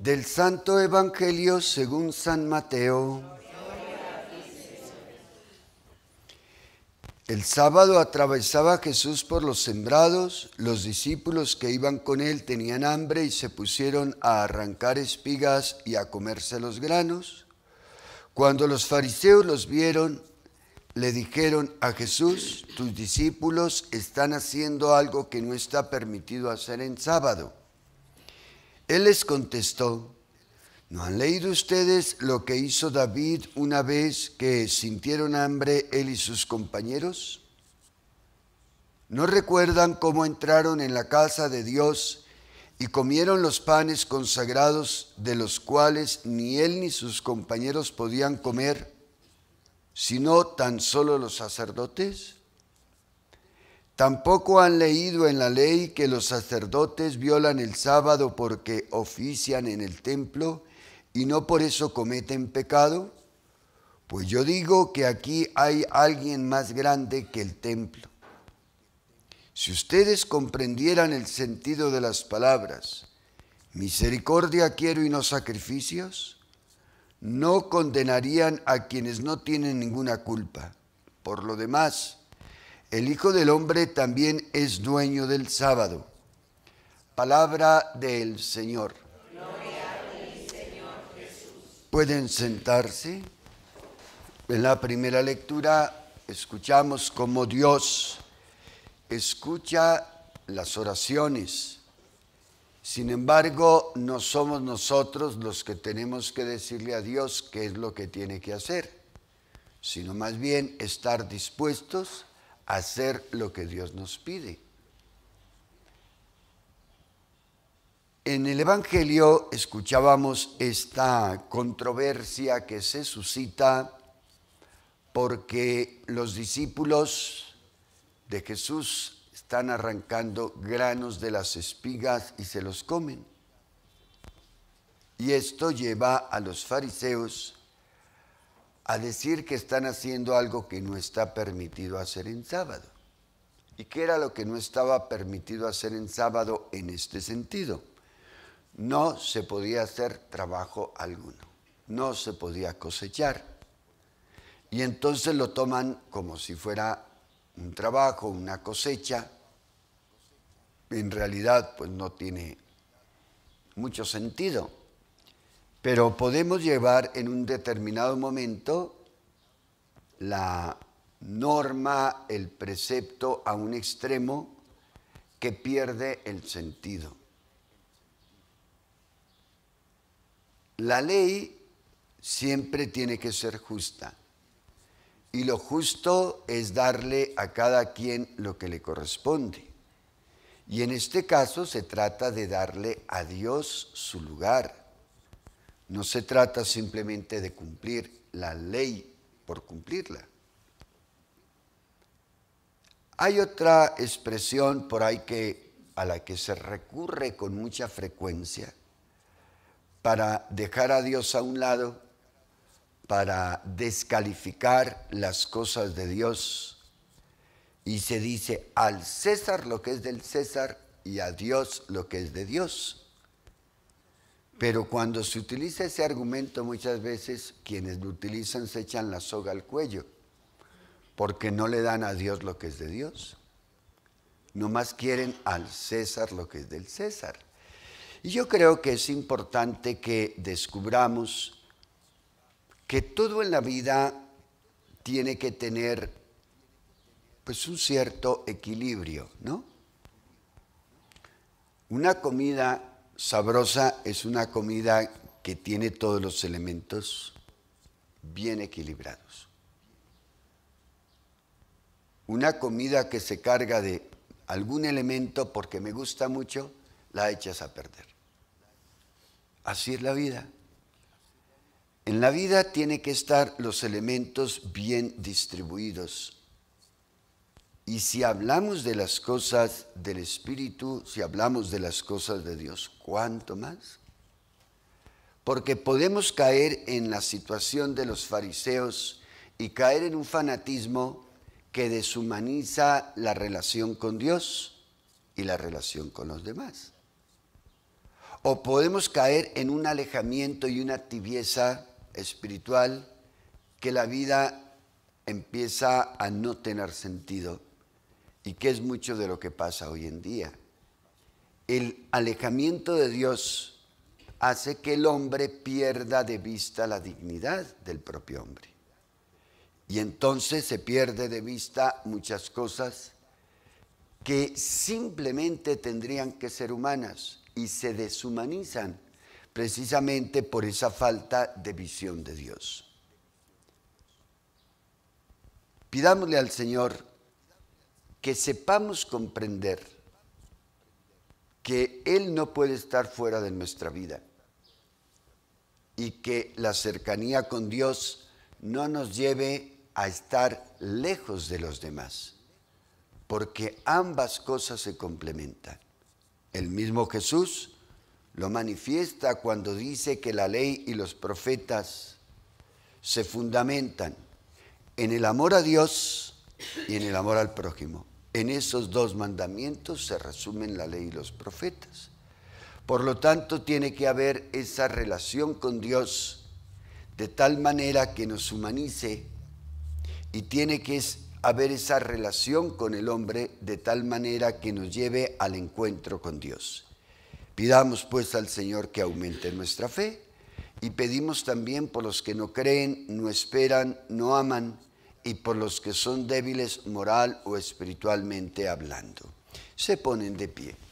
Del Santo Evangelio según San Mateo. El sábado atravesaba Jesús por los sembrados, los discípulos que iban con él tenían hambre y se pusieron a arrancar espigas y a comerse los granos. Cuando los fariseos los vieron, le dijeron a Jesús, tus discípulos están haciendo algo que no está permitido hacer en sábado. Él les contestó, ¿no han leído ustedes lo que hizo David una vez que sintieron hambre él y sus compañeros? ¿No recuerdan cómo entraron en la casa de Dios y comieron los panes consagrados de los cuales ni él ni sus compañeros podían comer, sino tan solo los sacerdotes? Tampoco han leído en la ley que los sacerdotes violan el sábado porque ofician en el templo y no por eso cometen pecado. Pues yo digo que aquí hay alguien más grande que el templo. Si ustedes comprendieran el sentido de las palabras, misericordia quiero y no sacrificios, no condenarían a quienes no tienen ninguna culpa. Por lo demás, el Hijo del Hombre también es dueño del sábado. Palabra del Señor. Gloria a ti, Señor Jesús. Pueden sentarse. En la primera lectura escuchamos cómo Dios escucha las oraciones. Sin embargo, no somos nosotros los que tenemos que decirle a Dios qué es lo que tiene que hacer, sino más bien estar dispuestos hacer lo que Dios nos pide. En el Evangelio escuchábamos esta controversia que se suscita porque los discípulos de Jesús están arrancando granos de las espigas y se los comen. Y esto lleva a los fariseos a decir que están haciendo algo que no está permitido hacer en sábado. ¿Y qué era lo que no estaba permitido hacer en sábado en este sentido? No se podía hacer trabajo alguno, no se podía cosechar. Y entonces lo toman como si fuera un trabajo, una cosecha. En realidad, pues no tiene mucho sentido pero podemos llevar en un determinado momento la norma, el precepto a un extremo que pierde el sentido. La ley siempre tiene que ser justa y lo justo es darle a cada quien lo que le corresponde. Y en este caso se trata de darle a Dios su lugar no se trata simplemente de cumplir la ley por cumplirla. Hay otra expresión por ahí que, a la que se recurre con mucha frecuencia para dejar a Dios a un lado, para descalificar las cosas de Dios. Y se dice al César lo que es del César y a Dios lo que es de Dios. Pero cuando se utiliza ese argumento muchas veces quienes lo utilizan se echan la soga al cuello, porque no le dan a Dios lo que es de Dios. Nomás quieren al César lo que es del César. Y yo creo que es importante que descubramos que todo en la vida tiene que tener pues un cierto equilibrio, ¿no? Una comida Sabrosa es una comida que tiene todos los elementos bien equilibrados. Una comida que se carga de algún elemento porque me gusta mucho, la echas a perder. Así es la vida. En la vida tiene que estar los elementos bien distribuidos y si hablamos de las cosas del Espíritu, si hablamos de las cosas de Dios, ¿cuánto más? Porque podemos caer en la situación de los fariseos y caer en un fanatismo que deshumaniza la relación con Dios y la relación con los demás. O podemos caer en un alejamiento y una tibieza espiritual que la vida empieza a no tener sentido y que es mucho de lo que pasa hoy en día. El alejamiento de Dios hace que el hombre pierda de vista la dignidad del propio hombre. Y entonces se pierde de vista muchas cosas que simplemente tendrían que ser humanas y se deshumanizan precisamente por esa falta de visión de Dios. Pidámosle al Señor que sepamos comprender que Él no puede estar fuera de nuestra vida y que la cercanía con Dios no nos lleve a estar lejos de los demás, porque ambas cosas se complementan. El mismo Jesús lo manifiesta cuando dice que la ley y los profetas se fundamentan en el amor a Dios y en el amor al prójimo. En esos dos mandamientos se resumen la ley y los profetas. Por lo tanto, tiene que haber esa relación con Dios de tal manera que nos humanice y tiene que haber esa relación con el hombre de tal manera que nos lleve al encuentro con Dios. Pidamos pues al Señor que aumente nuestra fe y pedimos también por los que no creen, no esperan, no aman, y por los que son débiles moral o espiritualmente hablando. Se ponen de pie.